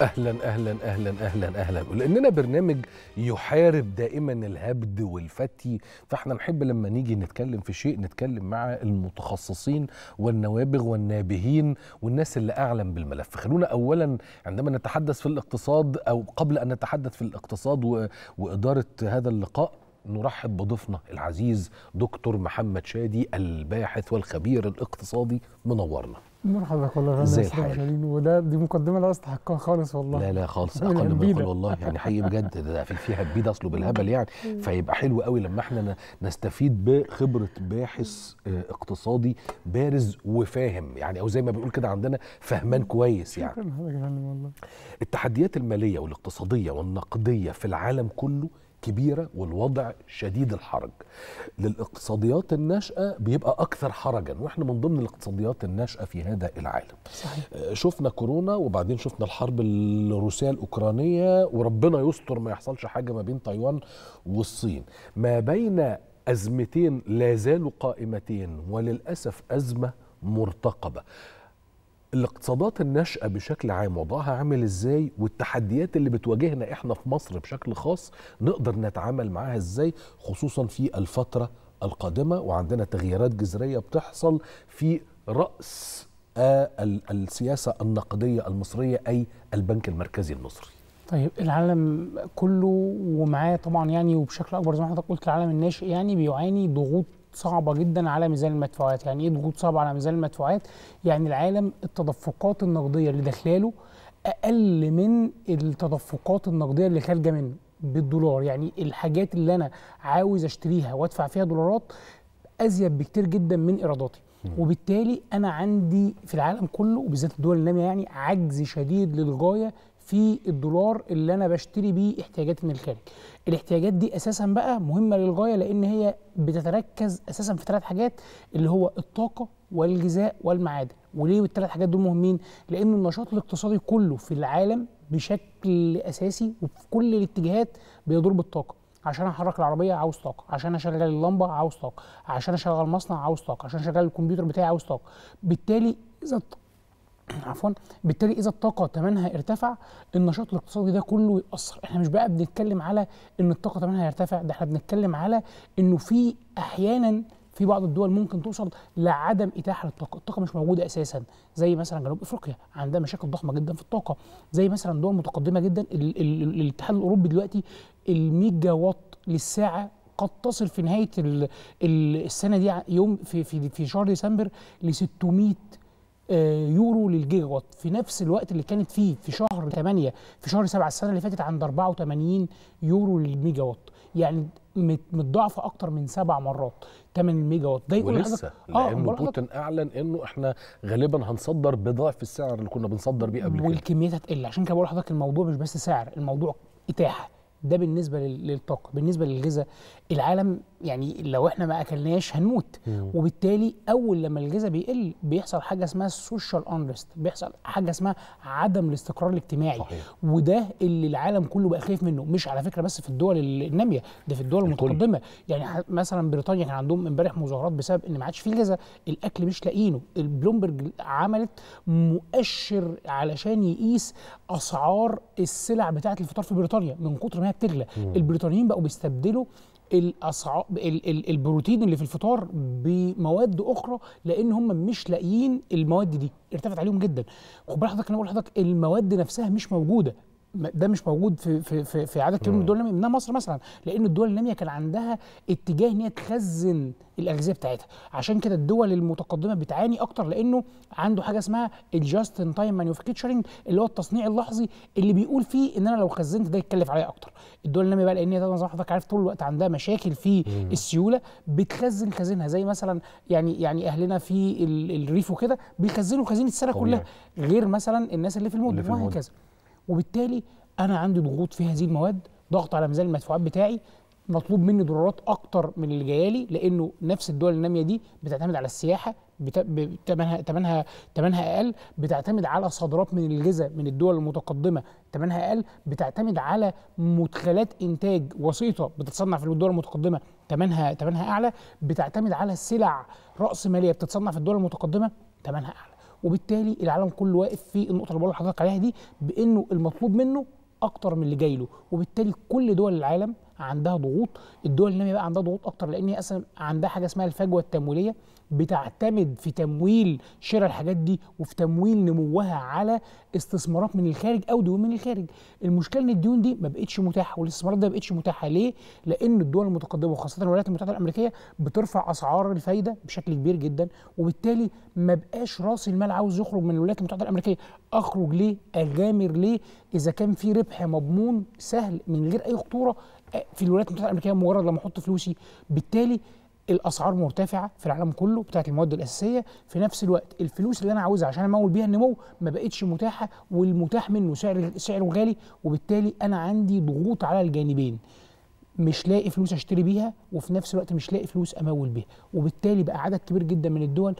اهلا اهلا اهلا اهلا اهلا ولاننا برنامج يحارب دائما الهبد والفتي فاحنا نحب لما نيجي نتكلم في شيء نتكلم مع المتخصصين والنوابغ والنابهين والناس اللي اعلم بالملف خلونا اولا عندما نتحدث في الاقتصاد او قبل ان نتحدث في الاقتصاد واداره هذا اللقاء نرحب بضيفنا العزيز دكتور محمد شادي الباحث والخبير الاقتصادي منورنا مرحبا كل ازي الحال وده دي مقدمه لا استحقها خالص والله لا لا خالص اقل من يقال والله يعني حقيقي بجد ده في فيها بيد اصله بالهبل يعني فيبقى حلو قوي لما احنا نستفيد بخبره باحث آه، اقتصادي بارز وفاهم يعني او زي ما بيقول كده عندنا فهمان كويس يعني شكرا حضرتك يا فندم والله التحديات الماليه والاقتصاديه والنقديه في العالم كله كبيرة والوضع شديد الحرج للاقتصاديات الناشئة بيبقى أكثر حرجا وإحنا من ضمن الاقتصاديات الناشئة في هذا العالم صحيح. آه، شفنا كورونا وبعدين شفنا الحرب الروسية الأوكرانية وربنا يستر ما يحصلش حاجة ما بين تايوان والصين ما بين أزمتين لا زالوا قائمتين وللأسف أزمة مرتقبة الاقتصادات الناشئه بشكل عام وضعها عامل ازاي والتحديات اللي بتواجهنا احنا في مصر بشكل خاص نقدر نتعامل معاها ازاي خصوصا في الفتره القادمه وعندنا تغييرات جذريه بتحصل في راس السياسه النقديه المصريه اي البنك المركزي المصري طيب العالم كله ومعاه طبعا يعني وبشكل اكبر زي ما حضرتك قلت العالم الناشئ يعني بيعاني ضغوط صعبه جدا على ميزان المدفوعات يعني ايه ضغوط صعبه على ميزان المدفوعات يعني العالم التدفقات النقديه اللي داخلاله اقل من التدفقات النقديه اللي خارجه منه بالدولار يعني الحاجات اللي انا عاوز اشتريها وادفع فيها دولارات ازيد بكتير جدا من ايراداتي وبالتالي انا عندي في العالم كله وبالذات الدول الناميه يعني عجز شديد للغايه في الدولار اللي انا بشتري بيه احتياجات من الخارج الاحتياجات دي اساسا بقى مهمه للغايه لان هي بتتركز اساسا في ثلاث حاجات اللي هو الطاقه والغذاء والمعادن وليه الثلاث حاجات دول مهمين لان النشاط الاقتصادي كله في العالم بشكل اساسي وفي كل الاتجاهات بيدور بالطاقه عشان احرك العربيه عاوز طاقه عشان اشغل اللمبه عاوز طاقه عشان اشغل مصنع عاوز طاقه عشان اشغل الكمبيوتر بتاعي عاوز طاقه بالتالي اذا عفوا بالتالي اذا الطاقه ثمنها ارتفع النشاط الاقتصادي ده كله يتاثر احنا مش بقى بنتكلم على ان الطاقه ثمنها يرتفع ده احنا بنتكلم على انه في احيانا في بعض الدول ممكن توصل لعدم اتاحه للطاقه، الطاقه مش موجوده اساسا زي مثلا جنوب افريقيا عندها مشاكل ضخمه جدا في الطاقه، زي مثلا دول متقدمه جدا الاتحاد الاوروبي دلوقتي ال 100 واط للساعه قد تصل في نهايه السنه دي يوم في في في شهر ديسمبر ل 600 آه، يورو للجيجا وات في نفس الوقت اللي كانت فيه في شهر 8 في شهر 7 السنه اللي فاتت عند 84 يورو للميجا وات يعني متضاعفه اكتر من سبع مرات 8 ميجا وات ده يقول ولسه آه، لان آه بوتين اعلن انه احنا غالبا هنصدر بضعف السعر اللي كنا بنصدر بيه قبل كده والكميات هتقل عشان كده بقول لحضرتك الموضوع مش بس سعر الموضوع اتاحه ده بالنسبه للطاقه بالنسبه للغذاء العالم يعني لو احنا ما اكلناش هنموت مم. وبالتالي اول لما الغذاء بيقل بيحصل حاجه اسمها السوشيال انريست بيحصل حاجه اسمها عدم الاستقرار الاجتماعي صحيح. وده اللي العالم كله بقى خايف منه مش على فكره بس في الدول الناميه ده في الدول المتقدمه يعني مثلا بريطانيا كان عندهم امبارح مظاهرات بسبب ان ما عادش في غذاء الاكل مش لاقينه البلومبرج عملت مؤشر علشان يقيس اسعار السلع بتاعه الفطار في بريطانيا من كتر ما هي بتغلى البريطانيين بقوا بيستبدلوا الاصعب البروتين اللي في الفطار بمواد أخرى لأن هم مش لاقيين المواد دي ارتفعت عليهم جدا خد بالك حضرتك أنا بقول لحضرتك المواد نفسها مش موجودة ده مش موجود في في في, في عدد كبير من الدول الناميه منها مصر مثلا لان الدول الناميه كان عندها اتجاه ان هي تخزن الاغذيه بتاعتها عشان كده الدول المتقدمه بتعاني اكتر لانه عنده حاجه اسمها الجاست ان تايم مانيفاكتشرنج اللي هو التصنيع اللحظي اللي بيقول فيه ان انا لو خزنت ده يتكلف عليا اكتر الدول الناميه بقى لان هي زي ما حضرتك عارف طول الوقت عندها مشاكل في مم. السيوله بتخزن خزينها زي مثلا يعني يعني اهلنا في الريف وكده بيخزنوا خزينه السنه كلها غير مثلا الناس اللي في المدن وهكذا وبالتالي انا عندي ضغوط في هذه المواد ضغط على ميزان المدفوعات بتاعي مطلوب مني ضرورات اكتر من اللي جايالي لانه نفس الدول الناميه دي بتعتمد على السياحه بتمنها تمنها تمنها اقل بتعتمد على صادرات من الجزء من الدول المتقدمه تمنها اقل بتعتمد على مدخلات انتاج وسيطه بتتصنع في الدول المتقدمه تمنها تمنها اعلى بتعتمد على سلع راس ماليه بتتصنع في الدول المتقدمه تمنها اعلى وبالتالي العالم كله واقف في النقطه اللي بقول لحضرتك عليها دي بانه المطلوب منه اكتر من اللي جاي له وبالتالي كل دول العالم عندها ضغوط الدول الناميه بقى عندها ضغوط اكتر لان هي اصلا عندها حاجه اسمها الفجوه التمويليه بتعتمد في تمويل شراء الحاجات دي وفي تمويل نموها على استثمارات من الخارج او ديون من الخارج المشكله ان الديون دي ما بقتش متاحه والاستثمارات ده ما بقتش متاحه ليه لان الدول المتقدمه وخاصه الولايات المتحده الامريكيه بترفع اسعار الفايده بشكل كبير جدا وبالتالي ما بقاش راس المال عاوز يخرج من الولايات المتحده الامريكيه اخرج ليه اغامر ليه اذا كان في ربح مضمون سهل من غير اي خطوره في الولايات المتحده الامريكيه مجرد لما احط فلوسي بالتالي الاسعار مرتفعه في العالم كله بتاعت المواد الاساسيه في نفس الوقت الفلوس اللي انا عاوزها عشان امول بيها النمو ما بقتش متاحه والمتاح منه سعر سعره غالي وبالتالي انا عندي ضغوط على الجانبين مش لاقي فلوس اشتري بيها وفي نفس الوقت مش لاقي فلوس امول بيها وبالتالي بقى عدد كبير جدا من الدول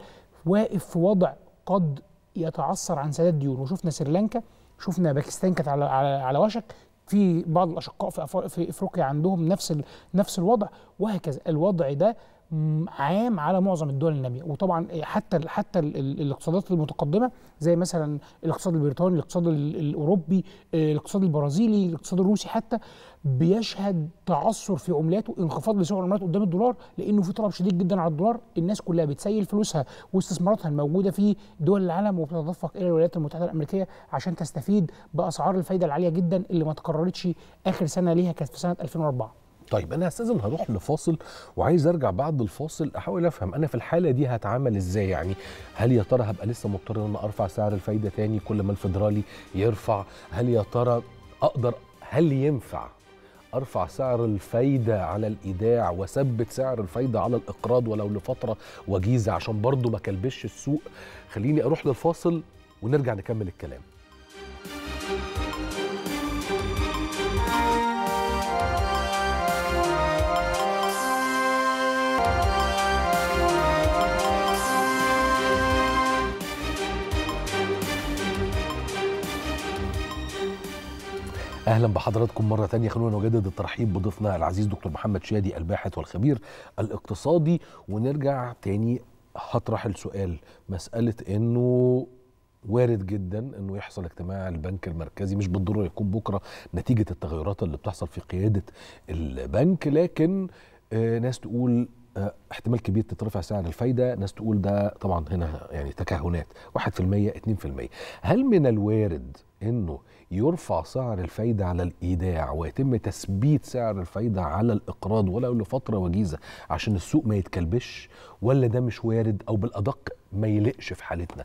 واقف في وضع قد يتعثر عن سداد ديون وشفنا سريلانكا شفنا باكستان كانت على على على وشك في بعض الاشقاء في, افريقيا عندهم نفس نفس الوضع وهكذا الوضع ده عام على معظم الدول الناميه وطبعا حتى حتى الاقتصادات المتقدمه زي مثلا الاقتصاد البريطاني الاقتصاد الاوروبي آه، الاقتصاد البرازيلي الاقتصاد الروسي حتى بيشهد تعثر في عملاته انخفاض لسعر العملات قدام الدولار لانه في طلب شديد جدا على الدولار الناس كلها بتسيل فلوسها واستثماراتها الموجوده في دول العالم وبتتدفق الى الولايات المتحده الامريكيه عشان تستفيد باسعار الفايده العاليه جدا اللي ما تكررتش اخر سنه ليها كانت في سنه 2004 طيب انا استاذن هروح لفاصل وعايز ارجع بعد الفاصل احاول افهم انا في الحاله دي هتعامل ازاي يعني هل يا ترى هبقى لسه مضطر ان انا ارفع سعر الفايده تاني كل ما الفدرالي يرفع هل يا ترى اقدر هل ينفع ارفع سعر الفايده على الايداع واثبت سعر الفايده على الاقراض ولو لفتره وجيزه عشان برضه ما كلبش السوق خليني اروح للفاصل ونرجع نكمل الكلام اهلا بحضراتكم مره تانية خلونا نجدد الترحيب بضيفنا العزيز دكتور محمد شادي الباحث والخبير الاقتصادي ونرجع تاني هطرح السؤال مساله انه وارد جدا انه يحصل اجتماع البنك المركزي مش بالضروره يكون بكره نتيجه التغيرات اللي بتحصل في قياده البنك لكن آه، ناس تقول آه، احتمال كبير تترفع سعر الفايده ناس تقول ده طبعا هنا يعني تكهنات 1% 2% هل من الوارد انه يرفع سعر الفايدة على الإيداع ويتم تثبيت سعر الفايدة على الإقراض ولو لفترة وجيزة عشان السوق ما يتكلبش ولا ده مش وارد أو بالأدق ما يلقش في حالتنا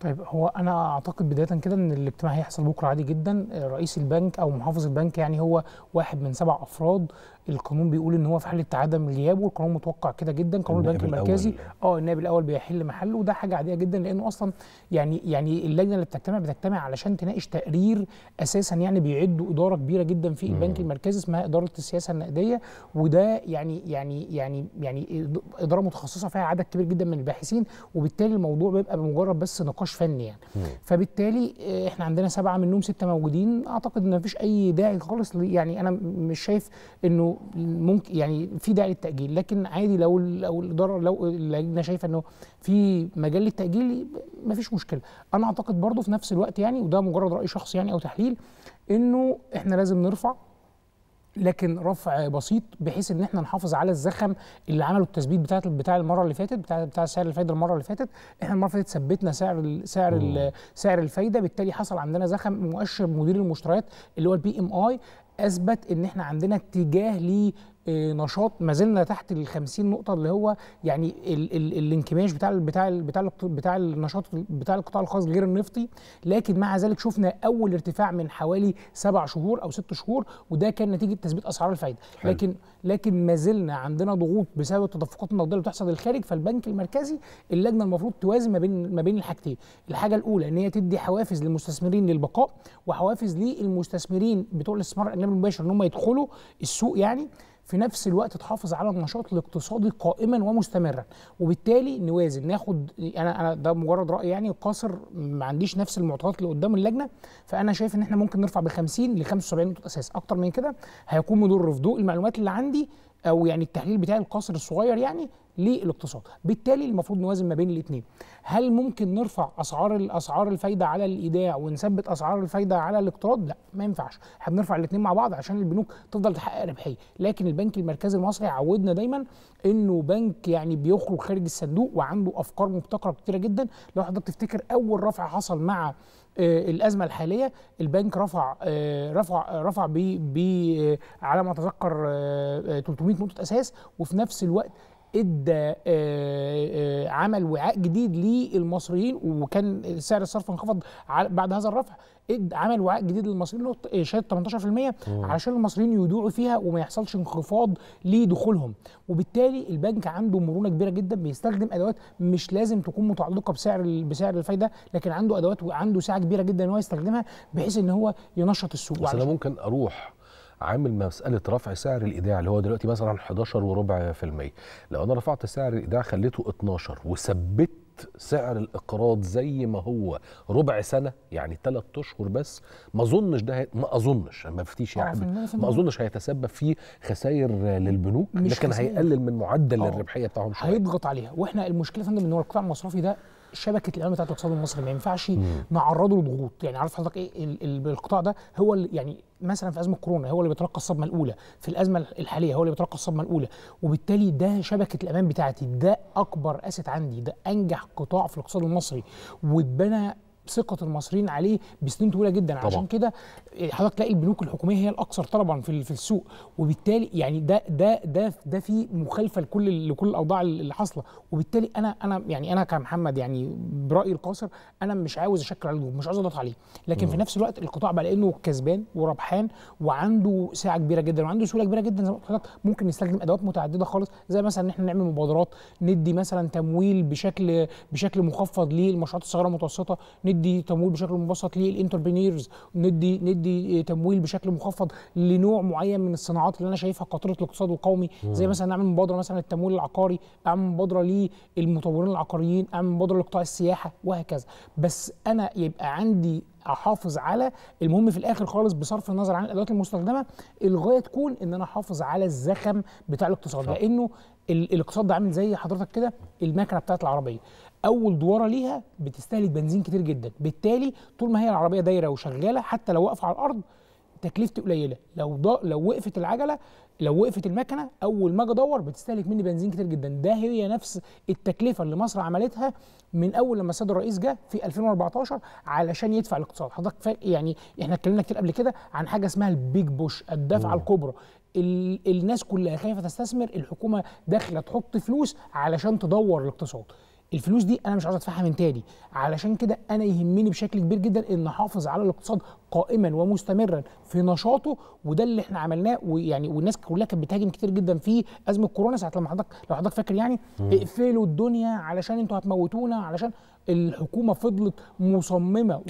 طيب هو انا اعتقد بدايه كده ان الاجتماع هيحصل بكره عادي جدا رئيس البنك او محافظ البنك يعني هو واحد من سبع افراد القانون بيقول ان هو في حاله عدم الغياب والقانون متوقع كده جدا قانون البنك المركزي اه النائب الاول بيحل محله وده حاجه عاديه جدا لانه اصلا يعني يعني اللجنه اللي بتجتمع بتجتمع علشان تناقش تقرير اساسا يعني بيعدوا اداره كبيره جدا في البنك المركزي اسمها اداره السياسه النقديه وده يعني يعني يعني يعني اداره متخصصه فيها عدد كبير جدا من الباحثين وبالتالي الموضوع بيبقى بمجرد بس نقاش فني يعني فبالتالي آه، احنا عندنا سبعه منهم سته موجودين اعتقد ان مفيش اي داعي خالص يعني انا مش شايف انه ممكن يعني في داعي للتاجيل لكن عادي لو لو الاداره لو اللجنه شايفه انه في مجال للتاجيل مفيش مشكله انا اعتقد برضه في نفس الوقت يعني وده مجرد راي شخصي يعني او تحليل انه احنا لازم نرفع لكن رفع بسيط بحيث ان احنا نحافظ على الزخم اللي عمله التثبيت بتاع بتاع المره اللي فاتت بتاع بتاع سعر الفايده المره اللي فاتت احنا المره اللي فاتت ثبتنا سعر سعر سعر الفايده بالتالي حصل عندنا زخم مؤشر مدير المشتريات اللي هو البي ام اي اثبت ان احنا عندنا اتجاه آه، نشاط ما زلنا تحت ال 50 نقطه اللي هو يعني ال ال الانكماش بتاع ال بتاع ال بتاع ال بتاع النشاط بتاع القطاع الخاص غير النفطي لكن مع ذلك شفنا اول ارتفاع من حوالي سبع شهور او ست شهور وده كان نتيجه تثبيت اسعار الفائده حلو. لكن لكن ما زلنا عندنا ضغوط بسبب التدفقات النقديه اللي بتحصل للخارج فالبنك المركزي اللجنه المفروض توازن ما بين ما بين الحاجتين الحاجه الاولى ان هي تدي حوافز للمستثمرين للبقاء وحوافز للمستثمرين بتوع الاستثمار الاجنبي المباشر ان هم يدخلوا السوق يعني في نفس الوقت تحافظ على النشاط الاقتصادي قائما ومستمرا وبالتالي نوازن ناخد انا انا ده مجرد راي يعني قاصر ما عنديش نفس المعطيات اللي قدام اللجنه فانا شايف ان احنا ممكن نرفع ب 50 ل 75 نقطه اساس اكتر من كده هيكون مضر في ضوء المعلومات اللي عندي او يعني التحليل بتاع القصر الصغير يعني للاقتصاد بالتالي المفروض نوازن ما بين الاثنين هل ممكن نرفع اسعار الاسعار الفايده على الايداع ونثبت اسعار الفايده على الاقتراض لا ما ينفعش احنا بنرفع الاثنين مع بعض عشان البنوك تفضل تحقق ربحيه لكن البنك المركزي المصري عودنا دايما انه بنك يعني بيخرج خارج الصندوق وعنده افكار مبتكره كتيره جدا لو حضرتك تفتكر اول رفع حصل مع آه، الازمه الحاليه البنك رفع آه، رفع رفع ب آه، على ما اتذكر 300 نقطه اساس وفي نفس الوقت ادى آه، آه، عمل وعاء جديد للمصريين وكان سعر الصرف انخفض بعد هذا الرفع عمل وعاء جديد للمصريين آه، شهاده 18% علشان المصريين يدوعوا فيها وما يحصلش انخفاض لدخولهم وبالتالي البنك عنده مرونه كبيره جدا بيستخدم ادوات مش لازم تكون متعلقه بسعر بسعر الفايده لكن عنده ادوات وعنده سعه كبيره جدا ان هو يستخدمها بحيث ان هو ينشط السوق بس انا ممكن اروح عامل مساله رفع سعر الايداع اللي هو دلوقتي مثلا 11 وربع في المية لو انا رفعت سعر الايداع خليته 12 وثبت سعر الاقراض زي ما هو ربع سنه يعني ثلاث اشهر بس ما اظنش ده ما اظنش ما فتيش يعني ما اظنش هيتسبب في خسائر للبنوك لكن خسائر. هيقلل من معدل آه. الربحيه بتاعهم شويه هيضغط عليها واحنا المشكله يا فندم ان هو القطاع المصرفي ده شبكه الاعلام بتاعت الاقتصاد المصري ما ينفعش نعرضه لضغوط يعني عارف حضرتك ايه القطاع ده هو اللي يعني مثلا في ازمه كورونا هو اللي بيتلقى الصدمه الاولى في الازمه الحاليه هو اللي بيتلقى الصدمه الاولى وبالتالي ده شبكه الامان بتاعتي ده اكبر اسيت عندي ده انجح قطاع في الاقتصاد المصري واتبنى ثقه المصريين عليه بسنين طويله جدا طبعا. عشان كده حضرتك تلاقي البنوك الحكوميه هي الاكثر طلبا في في السوق وبالتالي يعني ده ده ده ده في مخالفه لكل لكل الاوضاع اللي حاصله وبالتالي انا انا يعني انا كمحمد يعني برايي القاصر انا مش عاوز اشكل على الجمهور مش عاوز اضغط عليه لكن م. في نفس الوقت القطاع بقى لانه كسبان وربحان وعنده ساعه كبيره جدا وعنده سهوله كبيره جدا زي ما حضرتك ممكن نستخدم ادوات متعدده خالص زي مثلا ان احنا نعمل مبادرات ندي مثلا تمويل بشكل بشكل مخفض للمشروعات الصغيره والمتوسطه ندي تمويل بشكل مبسط للانتربرينيرز ندي ندي تمويل بشكل مخفض لنوع معين من الصناعات اللي انا شايفها قاطره الاقتصاد القومي زي مثلا نعمل مبادره مثلا التمويل العقاري اعمل مبادره للمطورين العقاريين اعمل مبادره لقطاع السياحه وهكذا بس انا يبقى عندي احافظ على المهم في الاخر خالص بصرف النظر عن الادوات المستخدمه الغايه تكون ان انا احافظ على الزخم بتاع الاقتصاد لانه الاقتصاد ده عامل زي حضرتك كده المكنه بتاعت العربيه اول دواره ليها بتستهلك بنزين كتير جدا بالتالي طول ما هي العربيه دايره وشغاله حتى لو واقفه على الارض تكلفتي قليله لو ض... لو وقفت العجله لو وقفت المكنه اول ما اجي ادور بتستهلك مني بنزين كتير جدا ده هي نفس التكلفه اللي مصر عملتها من اول لما السيد الرئيس جه في 2014 علشان يدفع الاقتصاد حضرتك يعني احنا اتكلمنا كتير قبل كده عن حاجه اسمها البيج بوش الدفعه الكبرى ال... الناس كلها خايفه تستثمر الحكومه داخله تحط فلوس علشان تدور الاقتصاد الفلوس دي انا مش عاوز ادفعها من تاني علشان كده انا يهمني بشكل كبير جدا ان احافظ على الاقتصاد قائما ومستمرا في نشاطه وده اللي احنا عملناه ويعني والناس كلها كانت بتهاجم كتير جدا في ازمه كورونا ساعه لما حضرتك لو حضرتك فاكر يعني اقفلوا الدنيا علشان انتوا هتموتونا علشان الحكومه فضلت مصممه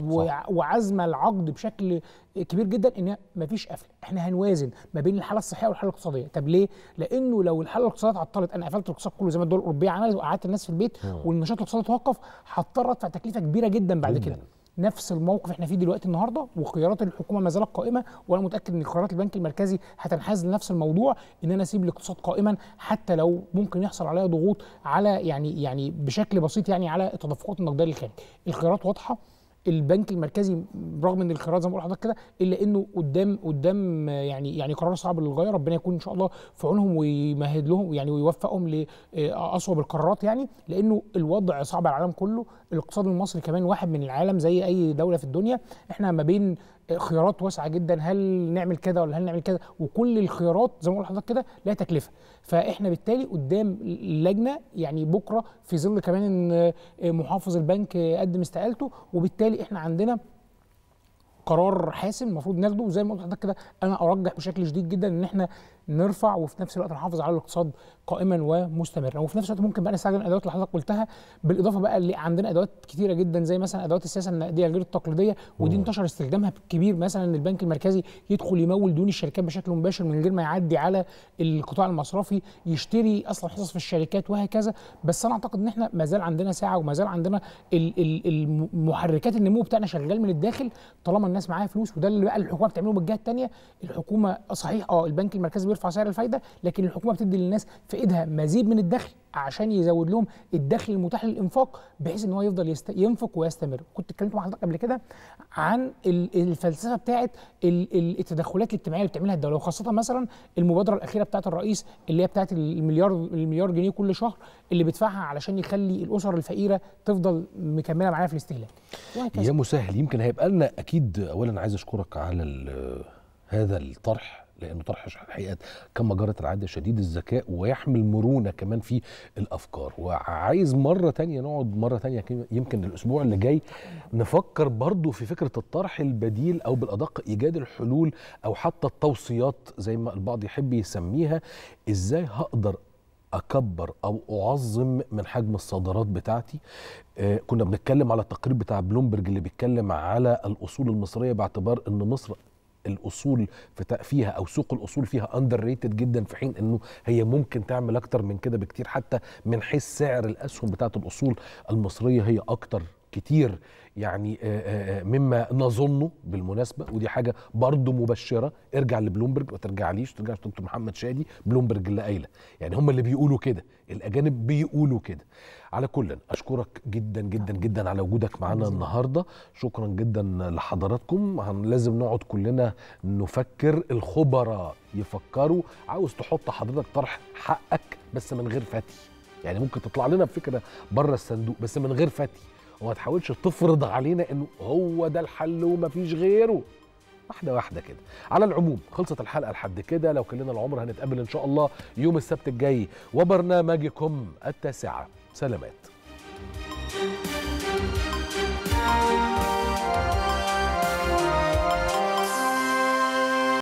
وعازمه العقد بشكل كبير جدا ان ما فيش قفل احنا هنوازن ما بين الحاله الصحيه والحاله الاقتصاديه طب ليه لانه لو الحاله الاقتصاديه اتعطلت انا قفلت الاقتصاد كله زي ما الدول الاوروبيه عملت وقعدت الناس في البيت والنشاط الاقتصادي توقف هضطر ادفع تكلفه كبيره جدا بعد كده نفس الموقف احنا فيه دلوقتي النهارده وخيارات الحكومه ما زالت قائمه وانا متاكد ان قرارات البنك المركزي هتنحاز لنفس الموضوع ان انا اسيب الاقتصاد قائما حتى لو ممكن يحصل عليها ضغوط على يعني يعني بشكل بسيط يعني على التدفقات النقديه للخارج الخيارات واضحه البنك المركزي رغم ان القرار زي ما بقول لحضرتك كده الا انه قدام قدام يعني يعني قرار صعب للغايه ربنا يكون ان شاء الله في عونهم ويمهد لهم يعني ويوفقهم لاصوب آه، القرارات يعني لانه الوضع صعب على العالم كله الاقتصاد المصري كمان واحد من العالم زي اي دوله في الدنيا احنا ما بين خيارات واسعه جدا هل نعمل كده ولا هل نعمل كده وكل الخيارات زي ما قلت لحضرتك كده لها تكلفه فاحنا بالتالي قدام اللجنه يعني بكره في ظل كمان ان محافظ البنك قدم استقالته وبالتالي احنا عندنا قرار حاسم المفروض ناخده وزي ما قلت لحضرتك كده انا ارجح بشكل شديد جدا ان احنا نرفع وفي نفس الوقت نحافظ على الاقتصاد قائما ومستمرا وفي نفس الوقت ممكن بقى نستخدم الادوات اللي حضرتك قلتها بالاضافه بقى اللي عندنا ادوات كثيره جدا زي مثلا ادوات السياسه النقديه غير التقليديه ودي انتشر استخدامها كبير مثلا ان البنك المركزي يدخل يمول ديون الشركات بشكل مباشر من غير ما يعدي على القطاع المصرفي يشتري اصلا حصص في الشركات وهكذا بس انا اعتقد ان احنا ما زال عندنا ساعه وما زال عندنا محركات النمو بتاعنا شغال من الداخل طالما الناس معاها فلوس وده اللي بقى الحكومه بتعمله بالجهه الثانيه الحكومه صحيح اه البنك المركزي بيرفع سعر الفايده لكن الحكومه بتدي للناس في ايدها مزيد من الدخل عشان يزود لهم الدخل المتاح للانفاق بحيث ان هو يفضل يست... ينفق ويستمر كنت اتكلمت مع حضرتك قبل كده عن الفلسفه بتاعه التدخلات الاجتماعيه اللي بتعملها الدوله وخاصه مثلا المبادره الاخيره بتاعه الرئيس اللي هي بتاعه المليار المليار جنيه كل شهر اللي بيدفعها علشان يخلي الاسر الفقيره تفضل مكمله معانا في الاستهلاك يا مسهل يمكن هيبقى لنا اكيد اولا عايز اشكرك على هذا الطرح لانه طرح حقيقه كما جرت العاده شديد الذكاء ويحمل مرونه كمان في الافكار وعايز مره تانية نقعد مره تانية يمكن الاسبوع اللي جاي نفكر برضو في فكره الطرح البديل او بالادق ايجاد الحلول او حتى التوصيات زي ما البعض يحب يسميها ازاي هقدر اكبر او اعظم من حجم الصادرات بتاعتي آه، كنا بنتكلم على التقرير بتاع بلومبرج اللي بيتكلم على الاصول المصريه باعتبار ان مصر الاصول في فيها او سوق الاصول فيها اندر ريتد جدا في حين انه هي ممكن تعمل اكتر من كده بكتير حتى من حيث سعر الاسهم بتاعه الاصول المصريه هي اكتر كتير يعني آه، آه، آه، مما نظنه بالمناسبه ودي حاجه برضو مبشره ارجع لبلومبرج ما ترجعليش ترجعش دكتور محمد شادي بلومبرج اللي قايله يعني هم اللي بيقولوا كده الاجانب بيقولوا كده على كل اشكرك جدا جدا جدا على وجودك معانا النهارده شكرا جدا لحضراتكم لازم نقعد كلنا نفكر الخبراء يفكروا عاوز تحط حضرتك طرح حقك بس من غير فتي يعني ممكن تطلع لنا بفكره بره الصندوق بس من غير فتي وما تحاولش تفرض علينا انه هو ده الحل ومفيش غيره واحده واحده كده على العموم خلصت الحلقه لحد كده لو كلنا العمر هنتقابل ان شاء الله يوم السبت الجاي وبرنامجكم التاسعه سلامات